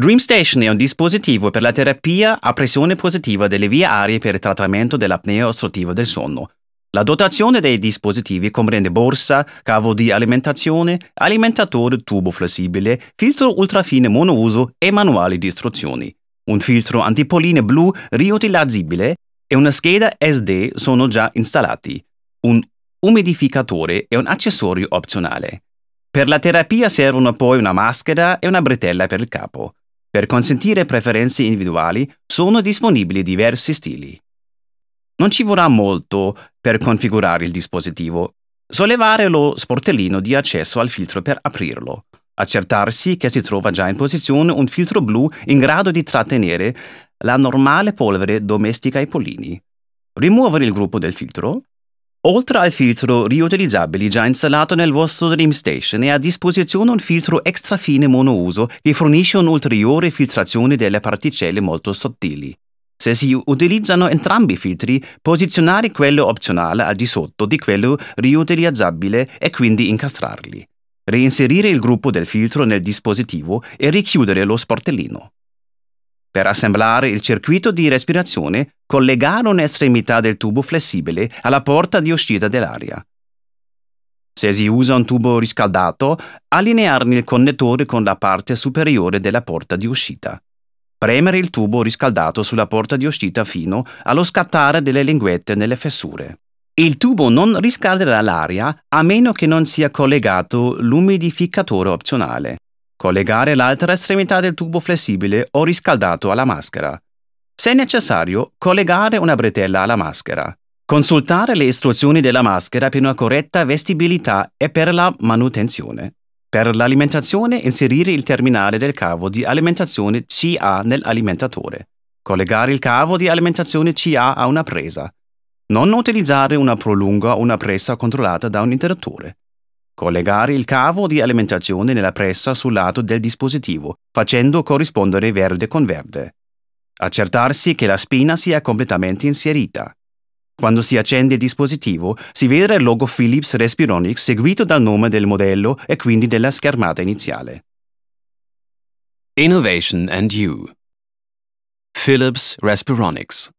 DreamStation è un dispositivo per la terapia a pressione positiva delle vie arie per il trattamento dell'apnea ostruttiva del sonno. La dotazione dei dispositivi comprende borsa, cavo di alimentazione, alimentatore tubo flessibile, filtro ultrafine monouso e manuali di istruzioni. Un filtro antipolline blu riutilizzabile e una scheda SD sono già installati. Un umidificatore è un accessorio opzionale. Per la terapia servono poi una maschera e una bretella per il capo. Per consentire preferenze individuali sono disponibili diversi stili. Non ci vorrà molto per configurare il dispositivo. Sollevare lo sportellino di accesso al filtro per aprirlo. Accertarsi che si trova già in posizione un filtro blu in grado di trattenere la normale polvere domestica ai pollini. Rimuovere il gruppo del filtro. Oltre al filtro riutilizzabile già installato nel vostro DreamStation, è a disposizione un filtro extra fine monouso che fornisce un'ulteriore filtrazione delle particelle molto sottili. Se si utilizzano entrambi i filtri, posizionare quello opzionale al di sotto di quello riutilizzabile e quindi incastrarli. Reinserire il gruppo del filtro nel dispositivo e richiudere lo sportellino. Per assemblare il circuito di respirazione, collegare un'estremità del tubo flessibile alla porta di uscita dell'aria. Se si usa un tubo riscaldato, allinearne il connettore con la parte superiore della porta di uscita. Premere il tubo riscaldato sulla porta di uscita fino allo scattare delle linguette nelle fessure. Il tubo non riscalderà l'aria a meno che non sia collegato l'umidificatore opzionale. Collegare l'altra estremità del tubo flessibile o riscaldato alla maschera. Se necessario, collegare una bretella alla maschera. Consultare le istruzioni della maschera per una corretta vestibilità e per la manutenzione. Per l'alimentazione inserire il terminale del cavo di alimentazione CA nell'alimentatore. Collegare il cavo di alimentazione CA a una presa. Non utilizzare una prolunga o una pressa controllata da un interruttore. Collegare il cavo di alimentazione nella pressa sul lato del dispositivo, facendo corrispondere verde con verde. Accertarsi che la spina sia completamente inserita. Quando si accende il dispositivo, si vede il logo Philips Respironics seguito dal nome del modello e quindi della schermata iniziale. Innovation and You Philips Respironics